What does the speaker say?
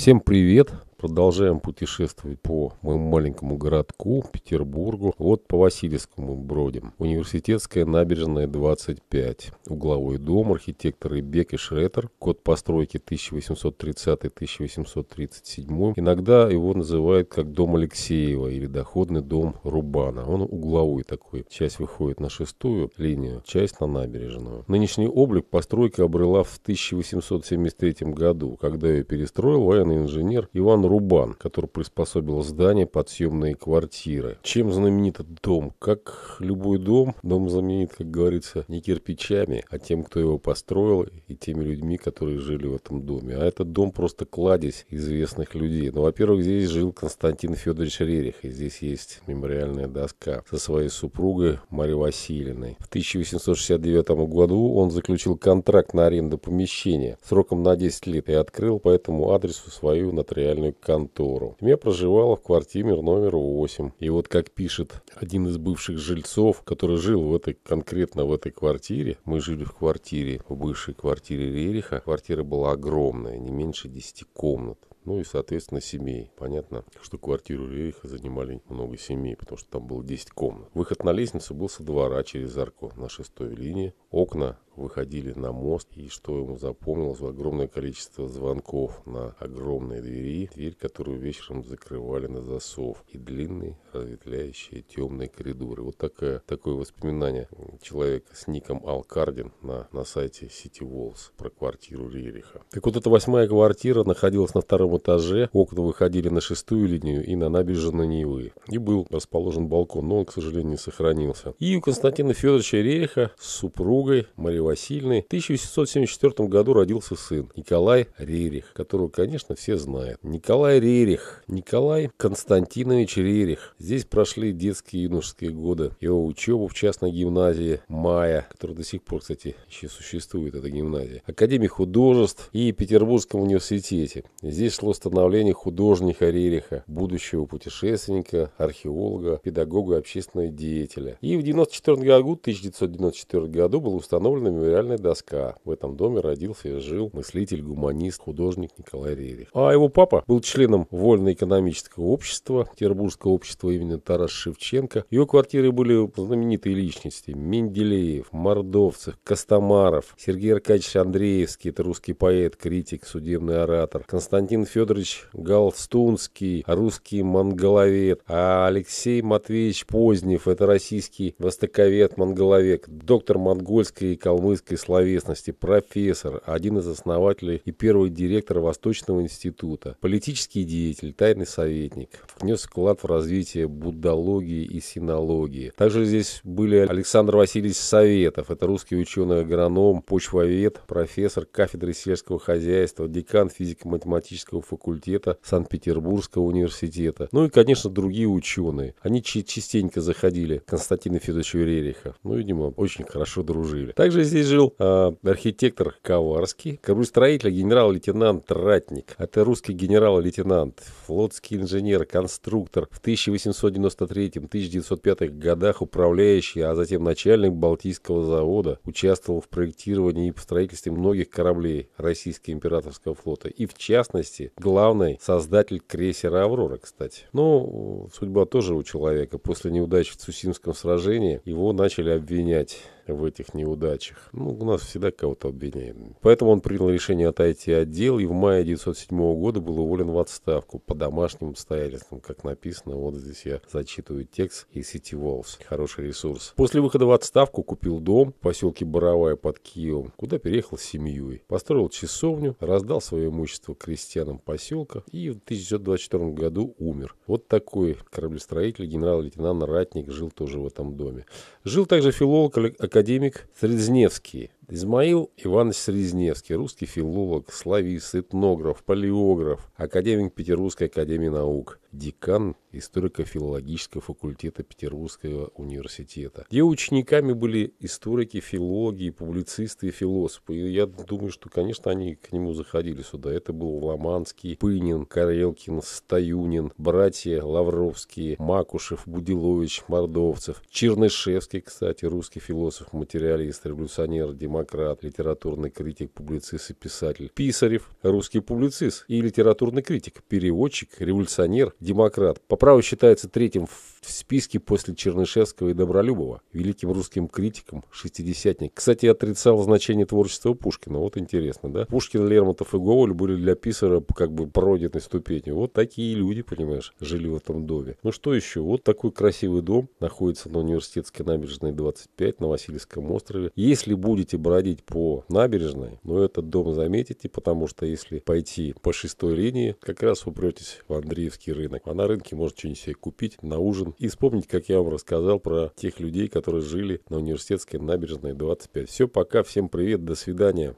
Всем привет! Продолжаем путешествовать по моему маленькому городку, Петербургу. Вот по Васильевскому бродим. Университетская набережная 25. Угловой дом, архитекторы Бек и Шретер. Код постройки 1830-1837. Иногда его называют как дом Алексеева или доходный дом Рубана. Он угловой такой. Часть выходит на шестую линию, часть на набережную. Нынешний облик постройка обрела в 1873 году, когда ее перестроил военный инженер Иван Рубан, который приспособил здание под съемные квартиры. Чем знаменит этот дом? Как любой дом, дом знаменит, как говорится, не кирпичами, а тем, кто его построил, и теми людьми, которые жили в этом доме. А этот дом просто кладезь известных людей. Ну, во-первых, здесь жил Константин Федорович Рерих, и здесь есть мемориальная доска со своей супругой Марьей Васильевной. В 1869 году он заключил контракт на аренду помещения сроком на 10 лет и открыл по этому адресу свою нотариальную контору. Семья проживала в квартире номер 8. И вот как пишет один из бывших жильцов, который жил в этой, конкретно в этой квартире, мы жили в квартире, в бывшей квартире Рериха. Квартира была огромная, не меньше 10 комнат ну и, соответственно, семей. Понятно, что квартиру Рериха занимали много семей, потому что там было 10 комнат. Выход на лестницу был со двора через арку на шестой линии. Окна выходили на мост, и что ему запомнилось, огромное количество звонков на огромные двери, дверь, которую вечером закрывали на засов, и длинные разветвляющие темные коридоры. Вот такая, такое воспоминание человека с ником Алкардин на, на сайте City Walls про квартиру Рериха. Так вот, эта восьмая квартира находилась на втором этаже, окна выходили на шестую линию и на набережную Невы И был расположен балкон, но он, к сожалению, не сохранился. И у Константина Федоровича Рериха с супругой Марией Васильевны, в 1774 году родился сын Николай Рерих, которого, конечно, все знают. Николай Рерих, Николай Константинович Рерих. Здесь прошли детские и юношеские годы, его учебу в частной гимназии «Мая», которая до сих пор, кстати, еще существует, эта гимназия, Академии художеств и Петербургском университете. Здесь шло становление художника Рериха, будущего путешественника, археолога, педагога и общественного деятеля. И в 1994 году, 1994 году было установлено мемориальная доска. В этом доме родился и жил мыслитель, гуманист, художник Николай Рерих. А его папа был членом Вольно-экономического общества, Петербургского общества имени Тарас Шевченко. Его квартиры были знаменитые личности. Менделеев, Мордовцев, Костомаров, Сергей Аркадьевич Андреевский, это русский поэт, критик, судебный оратор, Константин Федорович Галстунский, русский монголовед, а Алексей Матвеевич Позднев, это российский востоковед, монголовед, доктор монгольской экологии калмыцкой словесности, профессор, один из основателей и первый директор Восточного института, политический деятель, тайный советник, внес вклад в развитие буддологии и синологии. Также здесь были Александр Васильевич Советов, это русский ученый-агроном, почвовед, профессор кафедры сельского хозяйства, декан физико-математического факультета Санкт-Петербургского университета, ну и, конечно, другие ученые. Они частенько заходили к Константину Федоровичу Рериха, ну, видимо, очень хорошо дружили. Также здесь жил э, архитектор Коварский, кораблестроитель генерал-лейтенант Ратник. Это русский генерал-лейтенант, флотский инженер, конструктор. В 1893-1905 годах управляющий, а затем начальник Балтийского завода, участвовал в проектировании и строительстве многих кораблей Российского императорского флота. И в частности, главный создатель крейсера «Аврора», кстати. Но ну, судьба тоже у человека. После неудачи в Цусимском сражении его начали обвинять в этих неудачах. Ну, у нас всегда кого-то обвиняют. Поэтому он принял решение отойти от дел и в мае 1907 года был уволен в отставку по домашним обстоятельствам, как написано. Вот здесь я зачитываю текст из City Волс. Хороший ресурс. После выхода в отставку купил дом в поселке Боровая под Киевом, куда переехал с семьей. Построил часовню, раздал свое имущество крестьянам поселка и в 1924 году умер. Вот такой кораблестроитель генерал-лейтенант Ратник жил тоже в этом доме. Жил также филолог академик Средзневский. Измаил Иванович Срезневский, русский филолог, славист, этнограф, палеограф, академик Петербургской академии наук, декан историко-филологического факультета Петербургского университета. Ее учениками были историки, филологи, публицисты и философы. И я думаю, что, конечно, они к нему заходили сюда. Это был Ломанский, Пынин, Карелкин, Стаюнин, братья Лавровские, Макушев, Будилович, Мордовцев, Чернышевский, кстати, русский философ, материалист, революционер, демократ демократ, литературный критик, публицист и писатель. Писарев, русский публицист и литературный критик, переводчик, революционер, демократ. По праву считается третьим в списке после Чернышевского и Добролюбова, великим русским критиком, шестидесятник. Кстати, отрицал значение творчества Пушкина. Вот интересно, да? Пушкин, Лермонтов и Гоголь были для Писарева как бы пройденной ступенью. Вот такие люди, понимаешь, жили в этом доме. Ну что еще? Вот такой красивый дом. Находится на университетской набережной 25 на Васильевском острове. Если будете брать побродить по набережной, но этот дом заметите, потому что если пойти по шестой линии, как раз упретесь в Андреевский рынок. А на рынке можно что-нибудь себе купить на ужин. И вспомнить, как я вам рассказал про тех людей, которые жили на университетской набережной 25. Все, пока, всем привет, до свидания.